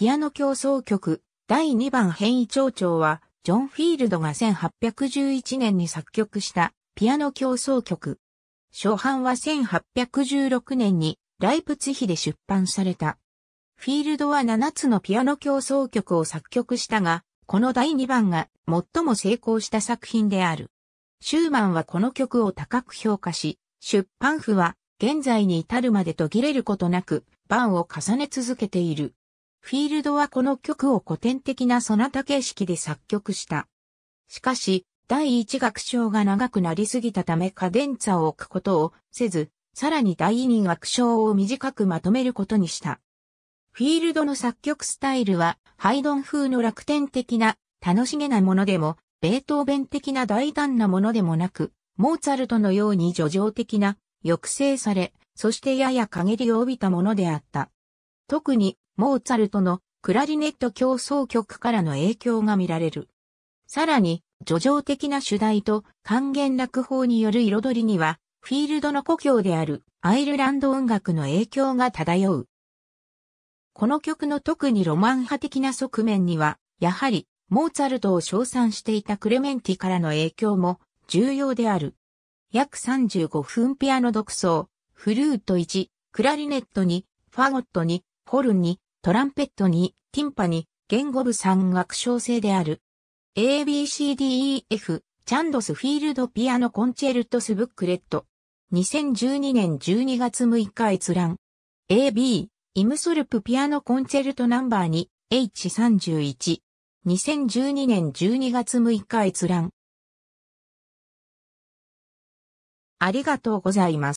ピアノ競争曲、第2番変異町長は、ジョン・フィールドが1811年に作曲したピアノ競争曲。初版は1816年にライプツヒで出版された。フィールドは7つのピアノ競争曲を作曲したが、この第2番が最も成功した作品である。シューマンはこの曲を高く評価し、出版譜は現在に至るまで途切れることなく、版を重ね続けている。フィールドはこの曲を古典的なソナタ形式で作曲した。しかし、第一楽章が長くなりすぎたためカデンツァを置くことをせず、さらに第二楽章を短くまとめることにした。フィールドの作曲スタイルは、ハイドン風の楽天的な、楽しげなものでも、ベートーベン的な大胆なものでもなく、モーツァルトのように叙情的な、抑制され、そしてやや陰りを帯びたものであった。特に、モーツァルトのクラリネット競争曲からの影響が見られる。さらに、叙情的な主題と還元楽法による彩りには、フィールドの故郷であるアイルランド音楽の影響が漂う。この曲の特にロマン派的な側面には、やはり、モーツァルトを称賛していたクレメンティからの影響も重要である。約35分ピアノ独奏、フルート1、クラリネットに、ファゴットに、ホルン2、トランペットに、ティンパに、言語部3楽章制である。ABCDEF、チャンドスフィールドピアノコンチェルトスブックレット。2012年12月6日閲覧。AB、イムソルプピアノコンチェルトナンバー2、H31。2012年12月6日閲覧。ありがとうございます。